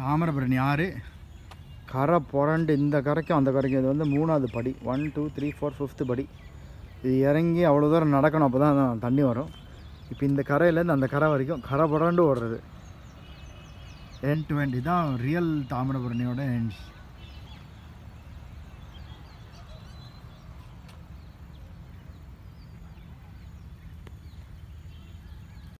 தாமிரபரணி ஆறு கரை புரண்டு இந்த கரைக்கும் அந்த கரைக்கும் இது வந்து மூணாவது படி one two three four fifth படி இது இறங்கி அவ்வளோ தூரம் நடக்கணும் அப்போ தான் தண்ணி வரும் இப்போ இந்த கரையிலேருந்து அந்த கரை வரைக்கும் கரை புரண்டு ஓடுறது என் டுவெண்ட்டி தான் ரியல் தாமிரபரணியோட என்ஸ்